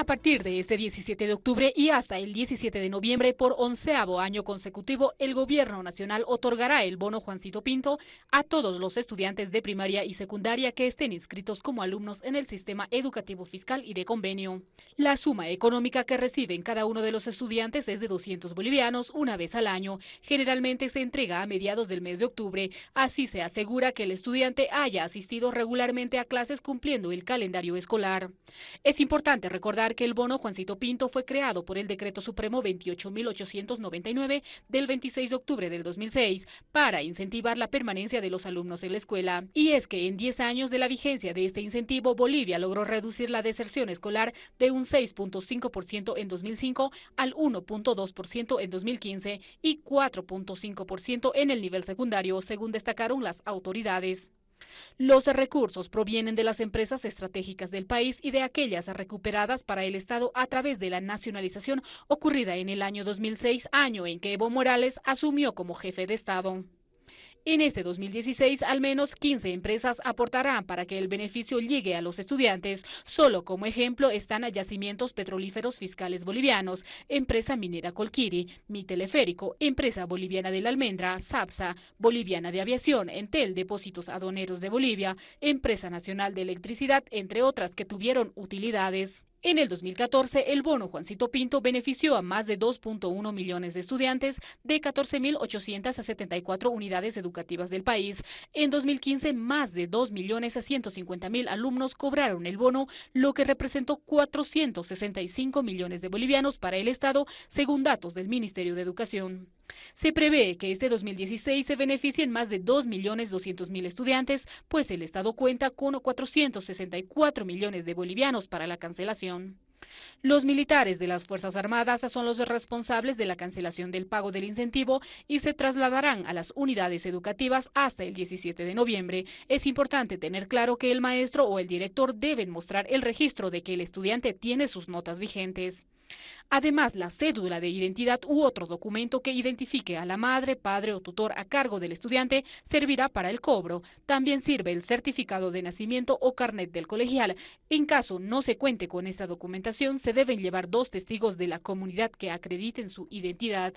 A partir de este 17 de octubre y hasta el 17 de noviembre, por onceavo año consecutivo, el Gobierno Nacional otorgará el bono Juancito Pinto a todos los estudiantes de primaria y secundaria que estén inscritos como alumnos en el sistema educativo fiscal y de convenio. La suma económica que reciben cada uno de los estudiantes es de 200 bolivianos una vez al año. Generalmente se entrega a mediados del mes de octubre. Así se asegura que el estudiante haya asistido regularmente a clases cumpliendo el calendario escolar. Es importante recordar que el bono Juancito Pinto fue creado por el Decreto Supremo 28.899 del 26 de octubre del 2006 para incentivar la permanencia de los alumnos en la escuela. Y es que en 10 años de la vigencia de este incentivo, Bolivia logró reducir la deserción escolar de un 6.5% en 2005 al 1.2% en 2015 y 4.5% en el nivel secundario, según destacaron las autoridades. Los recursos provienen de las empresas estratégicas del país y de aquellas recuperadas para el Estado a través de la nacionalización ocurrida en el año 2006, año en que Evo Morales asumió como jefe de Estado. En este 2016, al menos 15 empresas aportarán para que el beneficio llegue a los estudiantes. Solo como ejemplo están Yacimientos Petrolíferos Fiscales Bolivianos, Empresa Minera Colquiri, Mi Teleférico, Empresa Boliviana de la Almendra, SAPSA, Boliviana de Aviación, Entel, Depósitos Adoneros de Bolivia, Empresa Nacional de Electricidad, entre otras que tuvieron utilidades. En el 2014, el bono Juancito Pinto benefició a más de 2.1 millones de estudiantes de 14.874 unidades educativas del país. En 2015, más de 2.150.000 alumnos cobraron el bono, lo que representó 465 millones de bolivianos para el Estado, según datos del Ministerio de Educación. Se prevé que este 2016 se beneficien más de 2.200.000 estudiantes, pues el Estado cuenta con 464 millones de bolivianos para la cancelación. Los militares de las Fuerzas Armadas son los responsables de la cancelación del pago del incentivo y se trasladarán a las unidades educativas hasta el 17 de noviembre. Es importante tener claro que el maestro o el director deben mostrar el registro de que el estudiante tiene sus notas vigentes. Además, la cédula de identidad u otro documento que identifique a la madre, padre o tutor a cargo del estudiante servirá para el cobro. También sirve el certificado de nacimiento o carnet del colegial. En caso no se cuente con esta documentación, se deben llevar dos testigos de la comunidad que acrediten su identidad.